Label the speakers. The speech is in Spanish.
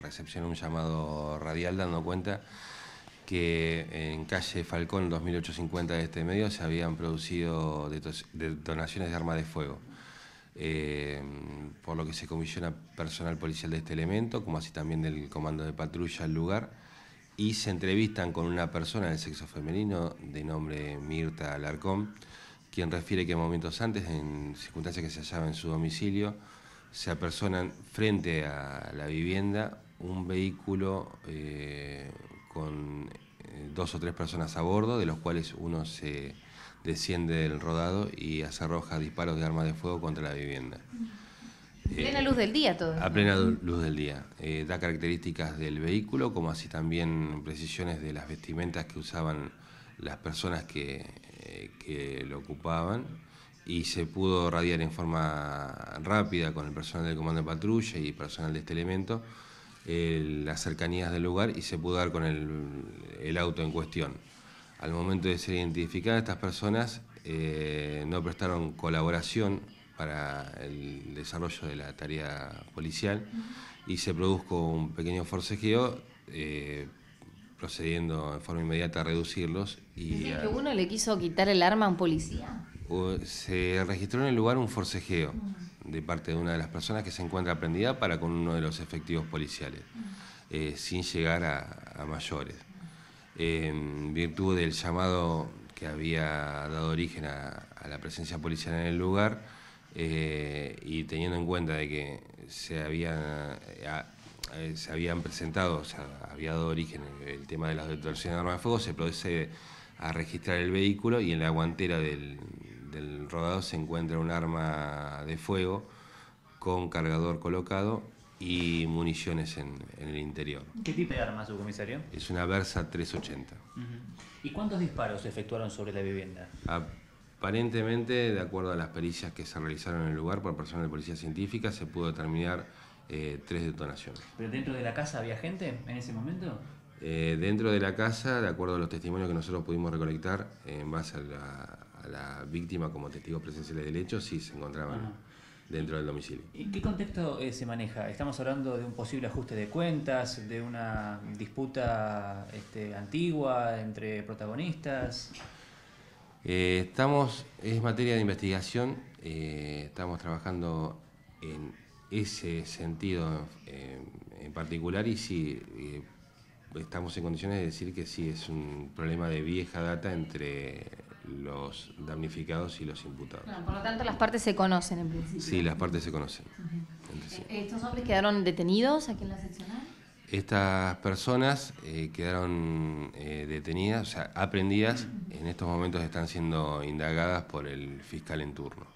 Speaker 1: recepción un llamado radial dando cuenta que en calle Falcón 2850 de este medio se habían producido detonaciones de armas de fuego, eh, por lo que se comisiona personal policial de este elemento, como así también del comando de patrulla al lugar, y se entrevistan con una persona del sexo femenino de nombre Mirta Alarcón, quien refiere que momentos antes, en circunstancias que se hallaban en su domicilio, se apersonan frente a la vivienda un vehículo eh, con eh, dos o tres personas a bordo, de los cuales uno se desciende del rodado y hace arroja disparos de armas de fuego contra la vivienda.
Speaker 2: A plena eh, luz del día
Speaker 1: todo. A plena luz del día. da características del vehículo, como así también precisiones de las vestimentas que usaban las personas que, que lo ocupaban. Y se pudo radiar en forma rápida con el personal del comando de patrulla y personal de este elemento las cercanías del lugar y se pudo dar con el, auto en cuestión. Al momento de ser identificadas, estas personas eh, no prestaron colaboración para el desarrollo de la tarea policial y se produjo un pequeño forcejeo eh, procediendo en forma inmediata a reducirlos. Y uno le quiso quitar el arma a un policía? Se registró en el lugar un forcejeo. Mm de parte de una de las personas que se encuentra prendida para con uno de los efectivos policiales, eh, sin llegar a, mayores. en virtud del llamado que había dado origen a, la presencia policial en el lugar eh, y teniendo en cuenta de que se habían, eh, se habían presentado, o sea, había dado origen el, tema de las detenciones de armas de fuego, se procede a registrar el vehículo y en la guantera del, el rodado se encuentra un arma de fuego con cargador colocado y municiones en, el interior. ¿Qué tipo de arma, su comisario? Es una Versa 380. ¿Y cuántos disparos se efectuaron sobre la vivienda? Aparentemente, de acuerdo a las pericias que se realizaron en el lugar por personal de policía científica, se pudo determinar eh, tres detonaciones. ¿Pero dentro de la casa había gente en ese momento? Eh, dentro de la casa, de acuerdo a los testimonios que nosotros pudimos recolectar en base a, la, la víctima como testigos presenciales del hecho si se encontraban dentro del domicilio. ¿Y qué contexto eh, se maneja? ¿Estamos hablando de un posible ajuste de cuentas, de una disputa este, antigua entre protagonistas? Eh, estamos, es materia de investigación, eh, estamos trabajando en ese sentido en particular y si estamos en condiciones de decir que sí, es un problema de vieja data entre los damnificados y los imputados. por lo tanto, las partes se conocen en principio. Sí, las partes se conocen. Eh, ¿Estos hombres quedaron detenidos aquí en la seccional? Estas personas eh, quedaron eh, detenidas, o sea, aprendidas, en estos momentos están siendo indagadas por el fiscal en turno.